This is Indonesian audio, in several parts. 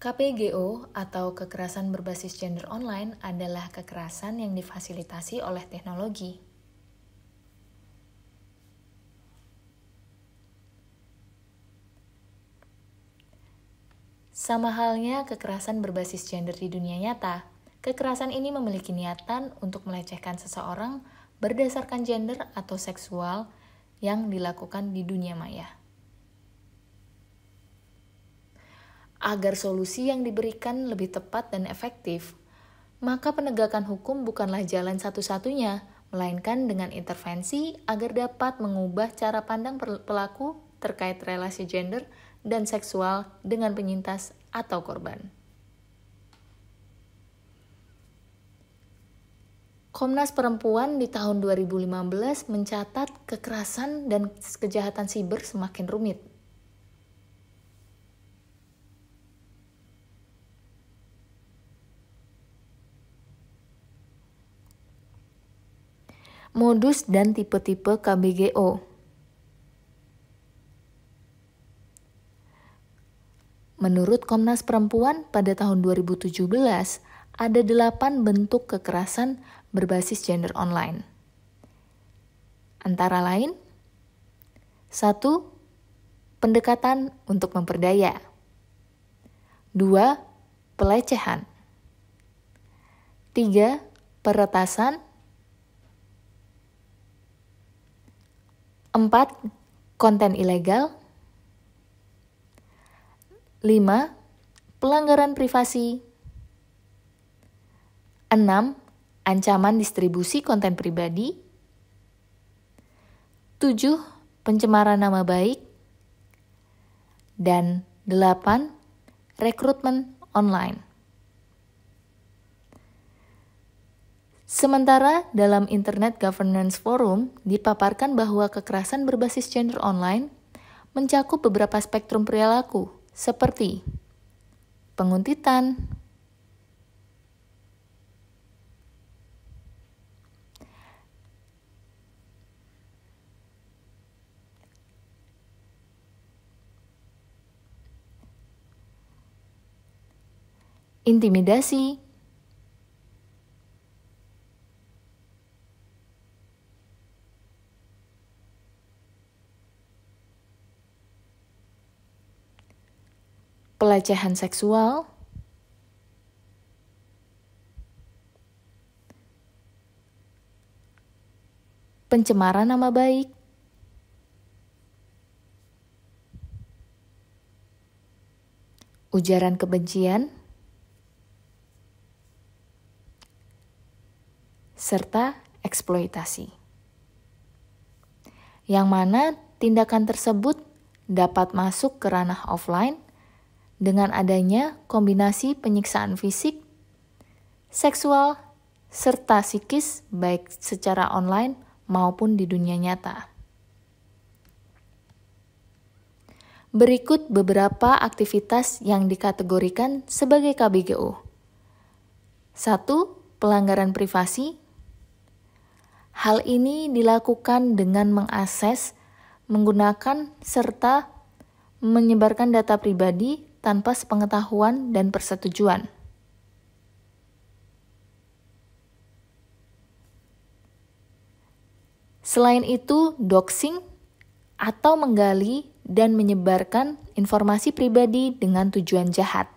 KPGO atau kekerasan berbasis gender online adalah kekerasan yang difasilitasi oleh teknologi. Sama halnya kekerasan berbasis gender di dunia nyata, kekerasan ini memiliki niatan untuk melecehkan seseorang berdasarkan gender atau seksual yang dilakukan di dunia maya. agar solusi yang diberikan lebih tepat dan efektif, maka penegakan hukum bukanlah jalan satu-satunya, melainkan dengan intervensi agar dapat mengubah cara pandang pelaku terkait relasi gender dan seksual dengan penyintas atau korban. Komnas Perempuan di tahun 2015 mencatat kekerasan dan kejahatan siber semakin rumit modus dan tipe-tipe KBGO. Menurut Komnas Perempuan, pada tahun 2017 ada delapan bentuk kekerasan berbasis gender online. Antara lain, satu, Pendekatan untuk memperdaya. 2. Pelecehan. 3. Peretasan 4. Konten ilegal. 5. Pelanggaran privasi. 6. Ancaman distribusi konten pribadi. 7. Pencemaran nama baik. Dan 8. Rekrutmen online. Sementara dalam Internet Governance Forum dipaparkan bahwa kekerasan berbasis gender online mencakup beberapa spektrum perilaku seperti penguntitan, intimidasi, pelecehan seksual, pencemaran nama baik, ujaran kebencian, serta eksploitasi. Yang mana tindakan tersebut dapat masuk ke ranah offline dengan adanya kombinasi penyiksaan fisik, seksual, serta psikis baik secara online maupun di dunia nyata. Berikut beberapa aktivitas yang dikategorikan sebagai KBGO. 1. Pelanggaran privasi. Hal ini dilakukan dengan mengakses, menggunakan, serta menyebarkan data pribadi tanpa sepengetahuan dan persetujuan. Selain itu, doxing atau menggali dan menyebarkan informasi pribadi dengan tujuan jahat.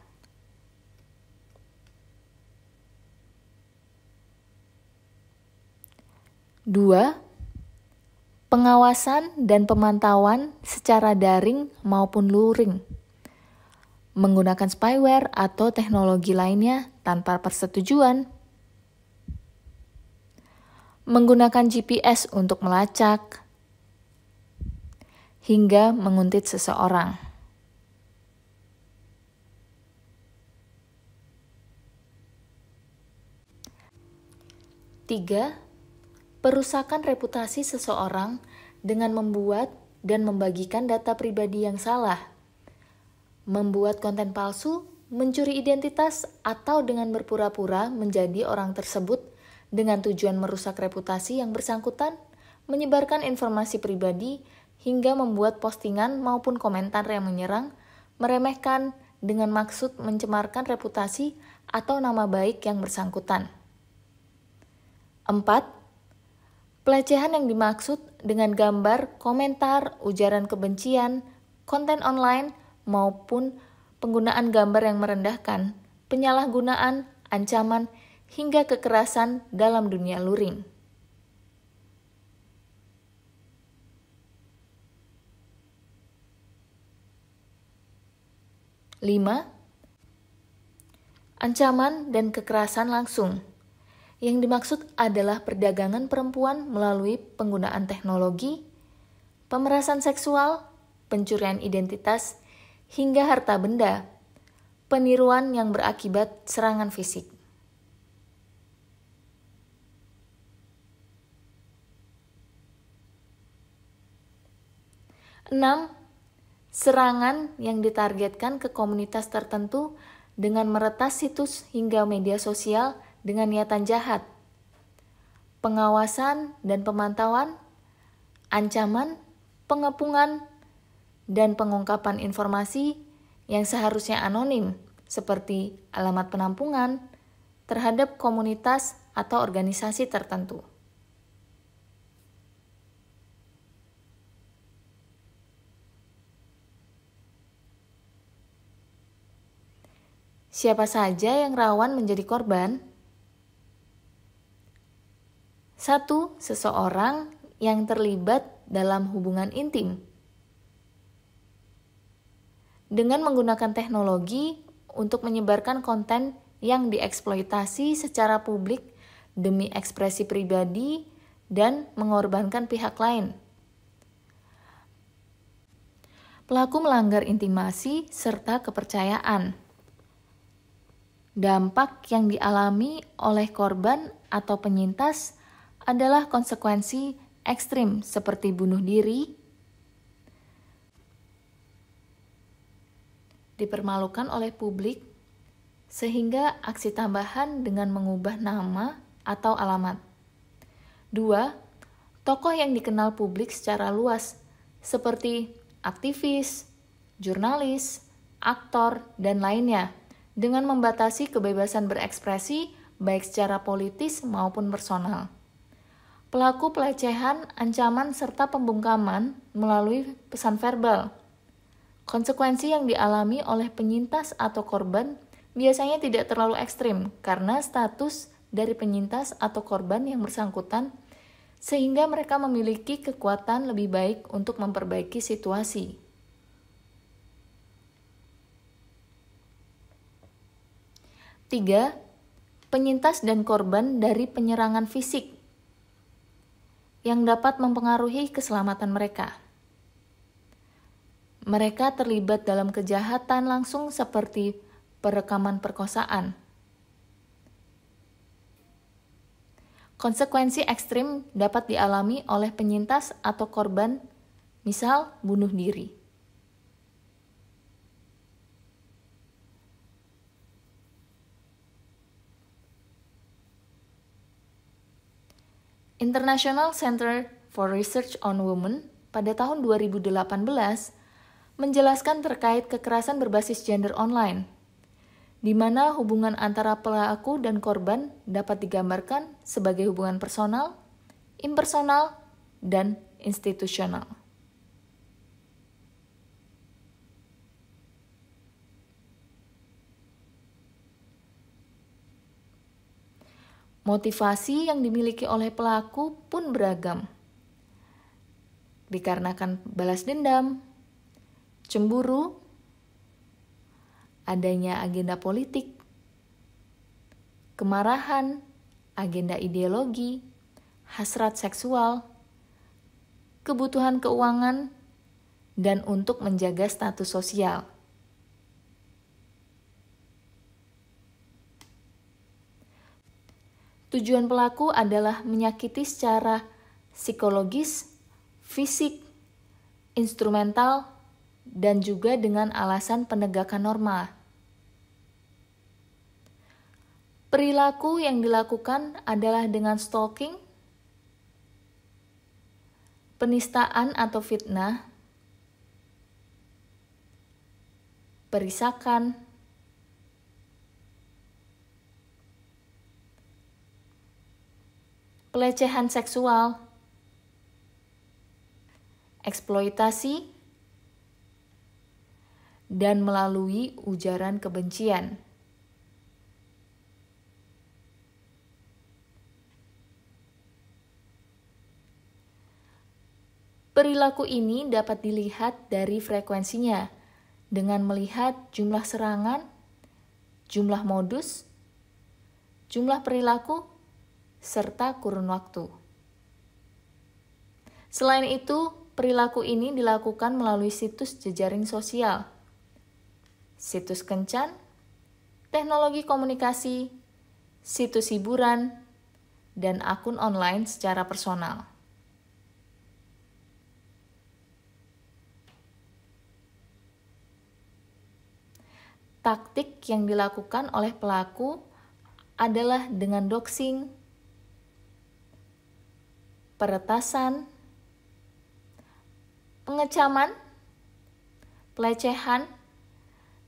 Dua, pengawasan dan pemantauan secara daring maupun luring menggunakan spyware atau teknologi lainnya tanpa persetujuan, menggunakan GPS untuk melacak, hingga menguntit seseorang. Tiga, perusakan reputasi seseorang dengan membuat dan membagikan data pribadi yang salah membuat konten palsu, mencuri identitas, atau dengan berpura-pura menjadi orang tersebut dengan tujuan merusak reputasi yang bersangkutan, menyebarkan informasi pribadi, hingga membuat postingan maupun komentar yang menyerang, meremehkan dengan maksud mencemarkan reputasi atau nama baik yang bersangkutan. 4. Pelecehan yang dimaksud dengan gambar, komentar, ujaran kebencian, konten online, maupun penggunaan gambar yang merendahkan, penyalahgunaan, ancaman, hingga kekerasan dalam dunia luring. Lima, ancaman dan kekerasan langsung. Yang dimaksud adalah perdagangan perempuan melalui penggunaan teknologi, pemerasan seksual, pencurian identitas, hingga harta benda, peniruan yang berakibat serangan fisik. Enam, serangan yang ditargetkan ke komunitas tertentu dengan meretas situs hingga media sosial dengan niatan jahat. Pengawasan dan pemantauan, ancaman, pengepungan, dan pengungkapan informasi yang seharusnya anonim, seperti alamat penampungan, terhadap komunitas atau organisasi tertentu. Siapa saja yang rawan menjadi korban? Satu, seseorang yang terlibat dalam hubungan intim dengan menggunakan teknologi untuk menyebarkan konten yang dieksploitasi secara publik demi ekspresi pribadi dan mengorbankan pihak lain. Pelaku melanggar intimasi serta kepercayaan. Dampak yang dialami oleh korban atau penyintas adalah konsekuensi ekstrim seperti bunuh diri, dipermalukan oleh publik, sehingga aksi tambahan dengan mengubah nama atau alamat. Dua, tokoh yang dikenal publik secara luas, seperti aktivis, jurnalis, aktor, dan lainnya, dengan membatasi kebebasan berekspresi baik secara politis maupun personal. Pelaku pelecehan, ancaman, serta pembungkaman melalui pesan verbal – Konsekuensi yang dialami oleh penyintas atau korban biasanya tidak terlalu ekstrim karena status dari penyintas atau korban yang bersangkutan, sehingga mereka memiliki kekuatan lebih baik untuk memperbaiki situasi. Tiga, penyintas dan korban dari penyerangan fisik yang dapat mempengaruhi keselamatan mereka. Mereka terlibat dalam kejahatan langsung seperti perekaman perkosaan. Konsekuensi ekstrim dapat dialami oleh penyintas atau korban, misal bunuh diri. International Center for Research on Women pada tahun 2018 menjelaskan terkait kekerasan berbasis gender online, di mana hubungan antara pelaku dan korban dapat digambarkan sebagai hubungan personal, impersonal, dan institusional. Motivasi yang dimiliki oleh pelaku pun beragam, dikarenakan balas dendam, cemburu, adanya agenda politik, kemarahan, agenda ideologi, hasrat seksual, kebutuhan keuangan, dan untuk menjaga status sosial. Tujuan pelaku adalah menyakiti secara psikologis, fisik, instrumental, dan juga dengan alasan penegakan norma. Perilaku yang dilakukan adalah dengan stalking, penistaan atau fitnah, perisakan, pelecehan seksual, eksploitasi, dan melalui ujaran kebencian. Perilaku ini dapat dilihat dari frekuensinya dengan melihat jumlah serangan, jumlah modus, jumlah perilaku, serta kurun waktu. Selain itu, perilaku ini dilakukan melalui situs jejaring sosial situs kencan, teknologi komunikasi, situs hiburan, dan akun online secara personal. Taktik yang dilakukan oleh pelaku adalah dengan doxing, peretasan, pengecaman, pelecehan,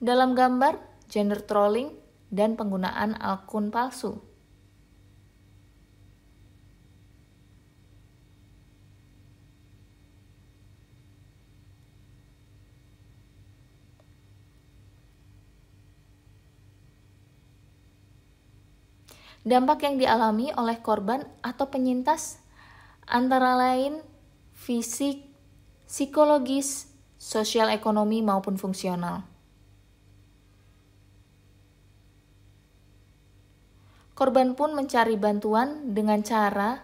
dalam gambar, gender trolling, dan penggunaan akun palsu. Dampak yang dialami oleh korban atau penyintas antara lain fisik, psikologis, sosial ekonomi maupun fungsional. Korban pun mencari bantuan dengan cara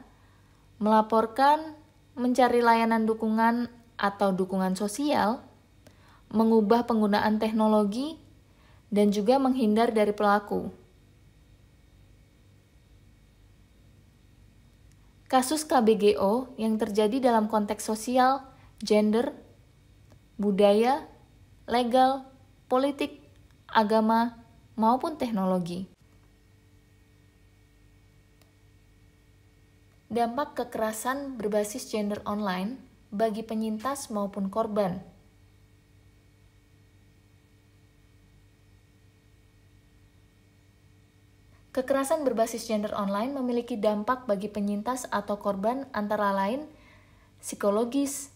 melaporkan, mencari layanan dukungan atau dukungan sosial, mengubah penggunaan teknologi, dan juga menghindar dari pelaku. Kasus KBGO yang terjadi dalam konteks sosial, gender, budaya, legal, politik, agama, maupun teknologi. dampak kekerasan berbasis gender online bagi penyintas maupun korban. Kekerasan berbasis gender online memiliki dampak bagi penyintas atau korban antara lain psikologis,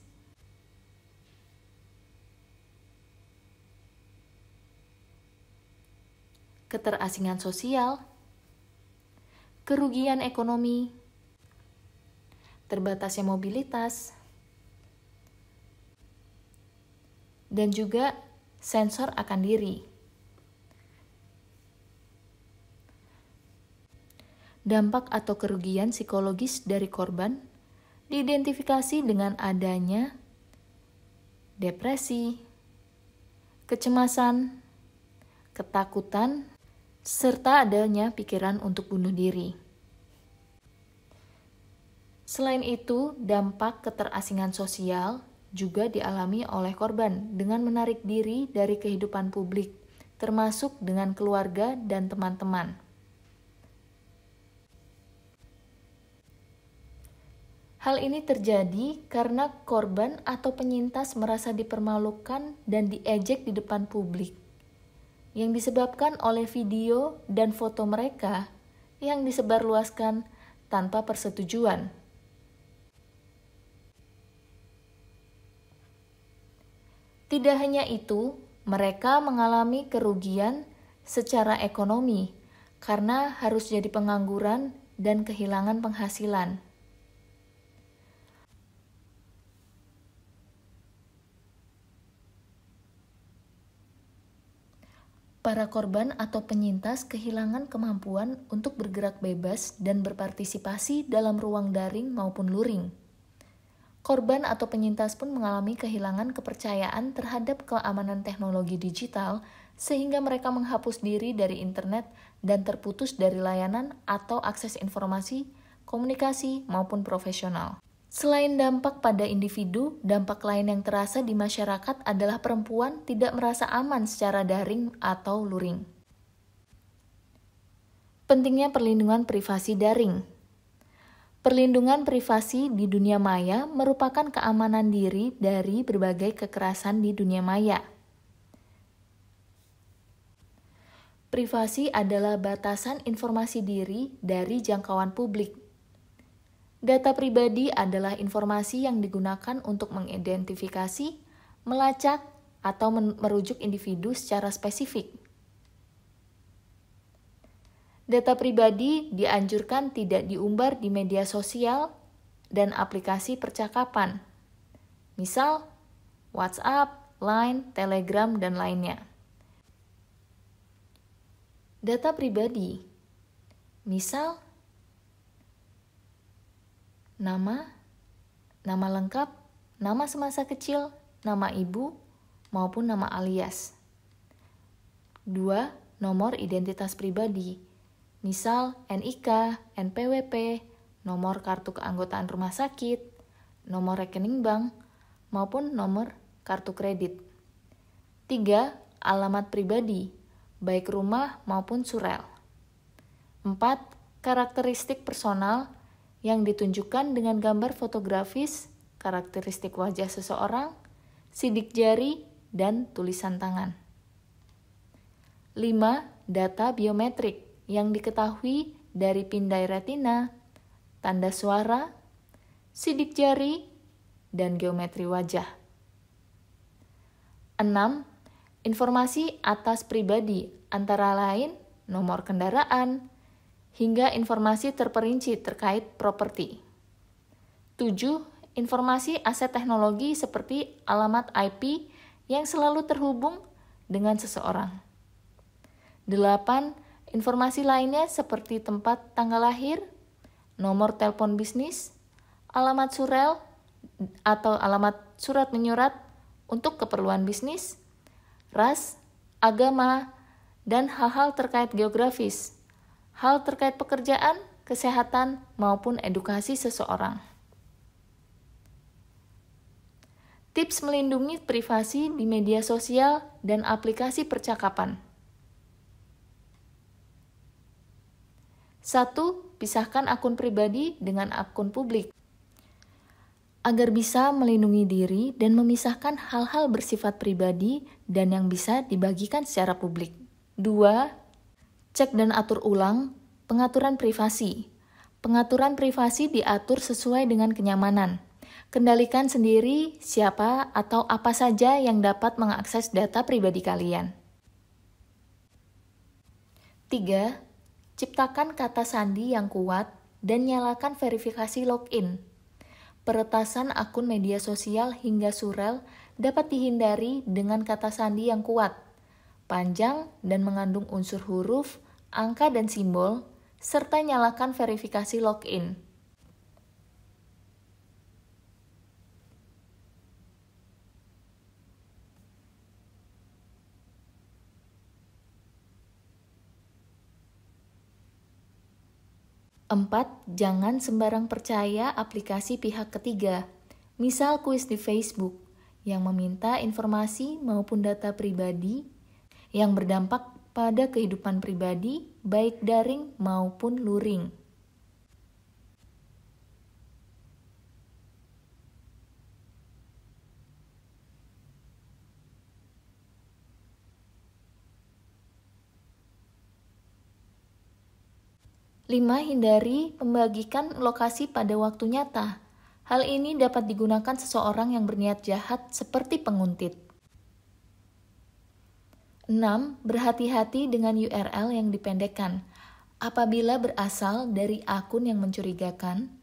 keterasingan sosial, kerugian ekonomi, terbatasnya mobilitas, dan juga sensor akan diri. Dampak atau kerugian psikologis dari korban diidentifikasi dengan adanya depresi, kecemasan, ketakutan, serta adanya pikiran untuk bunuh diri. Selain itu, dampak keterasingan sosial juga dialami oleh korban dengan menarik diri dari kehidupan publik, termasuk dengan keluarga dan teman-teman. Hal ini terjadi karena korban atau penyintas merasa dipermalukan dan diejek di depan publik, yang disebabkan oleh video dan foto mereka yang disebarluaskan tanpa persetujuan Tidak hanya itu, mereka mengalami kerugian secara ekonomi karena harus jadi pengangguran dan kehilangan penghasilan. Para korban atau penyintas kehilangan kemampuan untuk bergerak bebas dan berpartisipasi dalam ruang daring maupun luring korban atau penyintas pun mengalami kehilangan kepercayaan terhadap keamanan teknologi digital, sehingga mereka menghapus diri dari internet dan terputus dari layanan atau akses informasi, komunikasi, maupun profesional. Selain dampak pada individu, dampak lain yang terasa di masyarakat adalah perempuan tidak merasa aman secara daring atau luring. Pentingnya perlindungan privasi daring Perlindungan privasi di dunia maya merupakan keamanan diri dari berbagai kekerasan di dunia maya. Privasi adalah batasan informasi diri dari jangkauan publik. Data pribadi adalah informasi yang digunakan untuk mengidentifikasi, melacak, atau merujuk individu secara spesifik. Data pribadi dianjurkan tidak diumbar di media sosial dan aplikasi percakapan, misal WhatsApp, Line, Telegram, dan lainnya. Data pribadi, misal nama, nama lengkap, nama semasa kecil, nama ibu, maupun nama alias. Dua, Nomor identitas pribadi misal NIK, NPWP, nomor kartu keanggotaan rumah sakit, nomor rekening bank, maupun nomor kartu kredit. 3. Alamat pribadi, baik rumah maupun surel. 4. Karakteristik personal yang ditunjukkan dengan gambar fotografis, karakteristik wajah seseorang, sidik jari, dan tulisan tangan. 5. Data biometrik yang diketahui dari pindai retina, tanda suara, sidik jari, dan geometri wajah. 6. Informasi atas pribadi antara lain nomor kendaraan, hingga informasi terperinci terkait properti. 7. Informasi aset teknologi seperti alamat IP yang selalu terhubung dengan seseorang. 8 Informasi lainnya seperti tempat tanggal lahir, nomor telepon bisnis, alamat surel atau alamat surat menyurat untuk keperluan bisnis, ras, agama, dan hal-hal terkait geografis, hal terkait pekerjaan, kesehatan, maupun edukasi seseorang. Tips melindungi privasi di media sosial dan aplikasi percakapan. Satu, pisahkan akun pribadi dengan akun publik agar bisa melindungi diri dan memisahkan hal-hal bersifat pribadi dan yang bisa dibagikan secara publik. 2. Cek dan atur ulang pengaturan privasi. Pengaturan privasi diatur sesuai dengan kenyamanan. Kendalikan sendiri siapa atau apa saja yang dapat mengakses data pribadi kalian. 3. Ciptakan kata sandi yang kuat dan nyalakan verifikasi login. Peretasan akun media sosial hingga surel dapat dihindari dengan kata sandi yang kuat, panjang dan mengandung unsur huruf, angka dan simbol, serta nyalakan verifikasi login. Empat, jangan sembarang percaya aplikasi pihak ketiga, misal kuis di Facebook, yang meminta informasi maupun data pribadi yang berdampak pada kehidupan pribadi, baik daring maupun luring. 5. Hindari membagikan lokasi pada waktu nyata. Hal ini dapat digunakan seseorang yang berniat jahat seperti penguntit. 6. Berhati-hati dengan URL yang dipendekkan. Apabila berasal dari akun yang mencurigakan,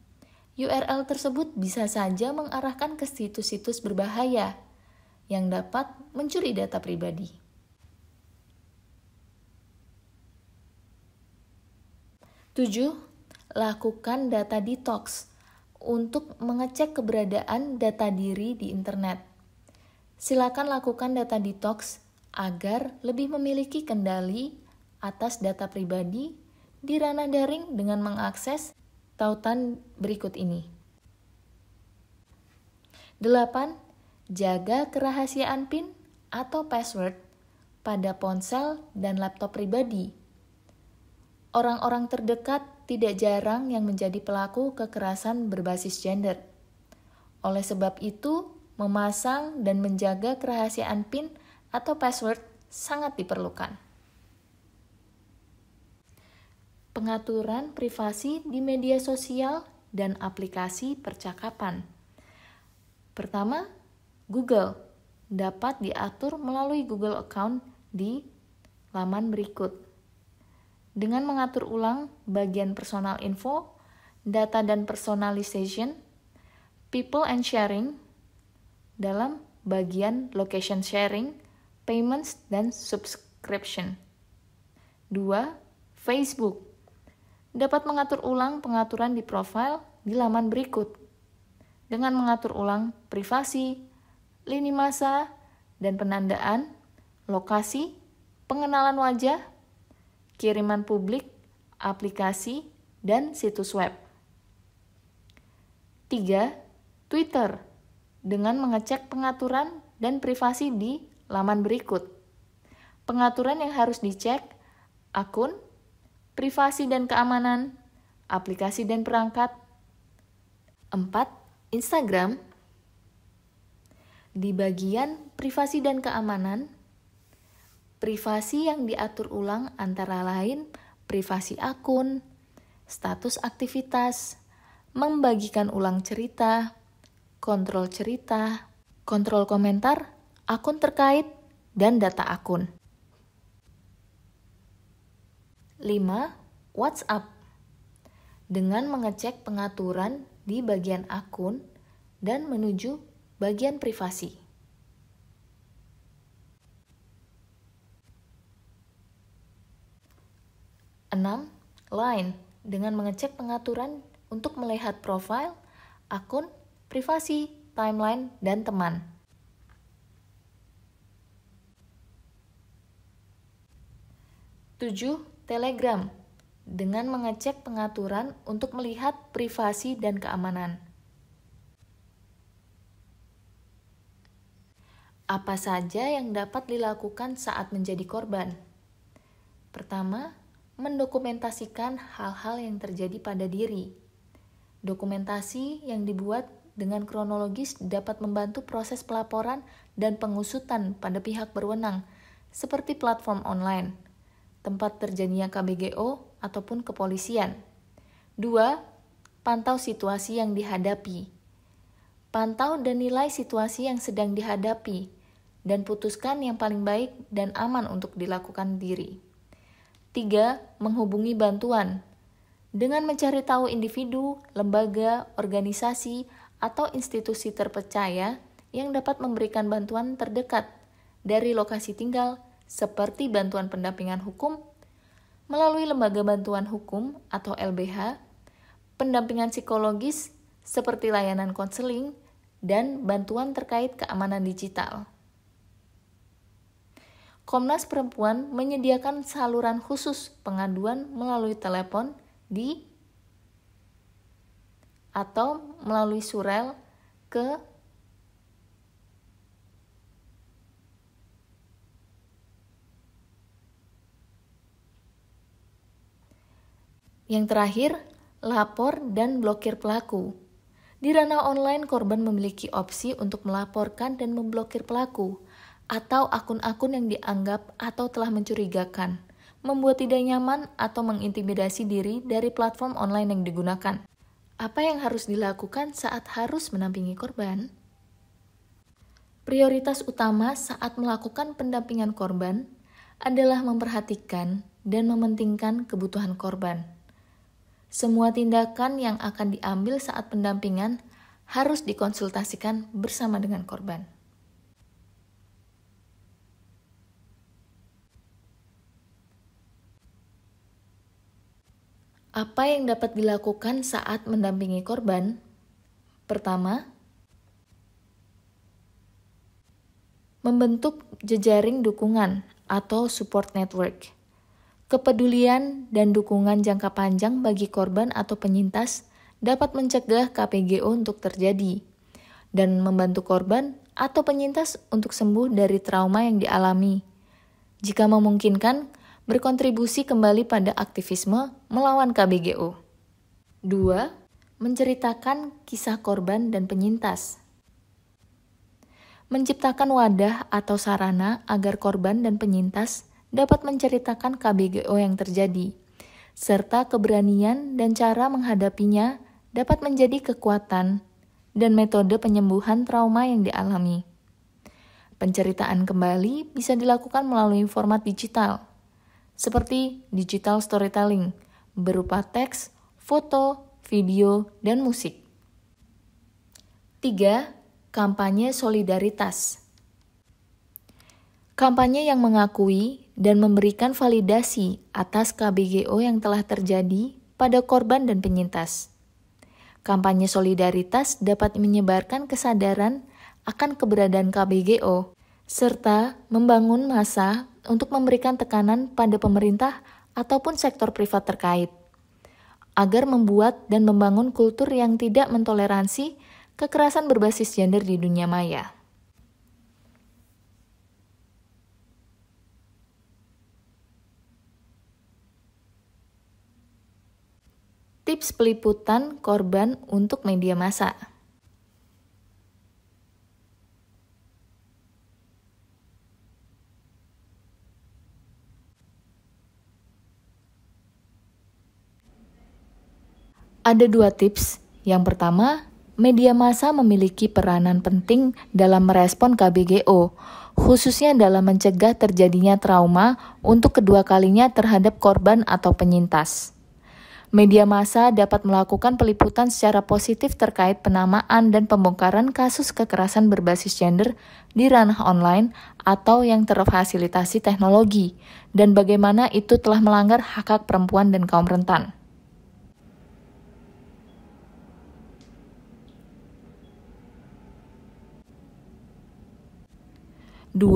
URL tersebut bisa saja mengarahkan ke situs-situs berbahaya yang dapat mencuri data pribadi. 7. Lakukan data detox untuk mengecek keberadaan data diri di internet. Silakan lakukan data detox agar lebih memiliki kendali atas data pribadi di ranah daring dengan mengakses tautan berikut ini. 8. Jaga kerahasiaan PIN atau password pada ponsel dan laptop pribadi orang-orang terdekat tidak jarang yang menjadi pelaku kekerasan berbasis gender. Oleh sebab itu, memasang dan menjaga kerahasiaan PIN atau password sangat diperlukan. Pengaturan privasi di media sosial dan aplikasi percakapan. Pertama, Google dapat diatur melalui Google Account di laman berikut dengan mengatur ulang bagian personal info, data dan personalization, people and sharing, dalam bagian location sharing, payments, dan subscription. 2. Facebook dapat mengatur ulang pengaturan di profile di laman berikut dengan mengatur ulang privasi, lini masa, dan penandaan, lokasi, pengenalan wajah, kiriman publik, aplikasi, dan situs web. 3. Twitter dengan mengecek pengaturan dan privasi di laman berikut. Pengaturan yang harus dicek akun, privasi dan keamanan, aplikasi dan perangkat. 4. Instagram di bagian privasi dan keamanan Privasi yang diatur ulang antara lain privasi akun, status aktivitas, membagikan ulang cerita, kontrol cerita, kontrol komentar, akun terkait, dan data akun. 5. WhatsApp Dengan mengecek pengaturan di bagian akun dan menuju bagian privasi. 6. Line dengan mengecek pengaturan untuk melihat profil, akun, privasi, timeline, dan teman. Tujuh, Telegram dengan mengecek pengaturan untuk melihat privasi dan keamanan. Apa saja yang dapat dilakukan saat menjadi korban? Pertama, mendokumentasikan hal-hal yang terjadi pada diri. Dokumentasi yang dibuat dengan kronologis dapat membantu proses pelaporan dan pengusutan pada pihak berwenang, seperti platform online, tempat terjadinya KBGO, ataupun kepolisian. 2. Pantau situasi yang dihadapi. Pantau dan nilai situasi yang sedang dihadapi, dan putuskan yang paling baik dan aman untuk dilakukan diri. Tiga, menghubungi bantuan. Dengan mencari tahu individu, lembaga, organisasi, atau institusi terpercaya yang dapat memberikan bantuan terdekat dari lokasi tinggal, seperti bantuan pendampingan hukum, melalui lembaga bantuan hukum atau LBH, pendampingan psikologis seperti layanan konseling, dan bantuan terkait keamanan digital. Komnas Perempuan menyediakan saluran khusus pengaduan melalui telepon di atau melalui surel ke Yang terakhir, lapor dan blokir pelaku. Di ranah online, korban memiliki opsi untuk melaporkan dan memblokir pelaku atau akun-akun yang dianggap atau telah mencurigakan, membuat tidak nyaman atau mengintimidasi diri dari platform online yang digunakan. Apa yang harus dilakukan saat harus menampingi korban? Prioritas utama saat melakukan pendampingan korban adalah memperhatikan dan mementingkan kebutuhan korban. Semua tindakan yang akan diambil saat pendampingan harus dikonsultasikan bersama dengan korban. Apa yang dapat dilakukan saat mendampingi korban? Pertama, membentuk jejaring dukungan atau support network. Kepedulian dan dukungan jangka panjang bagi korban atau penyintas dapat mencegah KPGO untuk terjadi dan membantu korban atau penyintas untuk sembuh dari trauma yang dialami. Jika memungkinkan, berkontribusi kembali pada aktivisme melawan KBGO. 2. Menceritakan kisah korban dan penyintas. Menciptakan wadah atau sarana agar korban dan penyintas dapat menceritakan KBGO yang terjadi, serta keberanian dan cara menghadapinya dapat menjadi kekuatan dan metode penyembuhan trauma yang dialami. Penceritaan kembali bisa dilakukan melalui format digital, seperti digital storytelling, berupa teks, foto, video, dan musik. 3. Kampanye solidaritas. Kampanye yang mengakui dan memberikan validasi atas KBGO yang telah terjadi pada korban dan penyintas. Kampanye solidaritas dapat menyebarkan kesadaran akan keberadaan KBGO serta membangun masa untuk memberikan tekanan pada pemerintah ataupun sektor privat terkait, agar membuat dan membangun kultur yang tidak mentoleransi kekerasan berbasis gender di dunia maya. Tips peliputan korban untuk media massa. Ada dua tips. Yang pertama, media massa memiliki peranan penting dalam merespon KBGO, khususnya dalam mencegah terjadinya trauma untuk kedua kalinya terhadap korban atau penyintas. Media massa dapat melakukan peliputan secara positif terkait penamaan dan pembongkaran kasus kekerasan berbasis gender di ranah online atau yang terfasilitasi teknologi, dan bagaimana itu telah melanggar hak-hak perempuan dan kaum rentan. 2.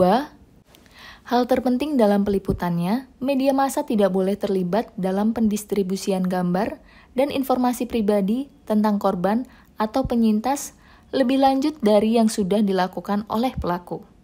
Hal terpenting dalam peliputannya, media massa tidak boleh terlibat dalam pendistribusian gambar dan informasi pribadi tentang korban atau penyintas lebih lanjut dari yang sudah dilakukan oleh pelaku.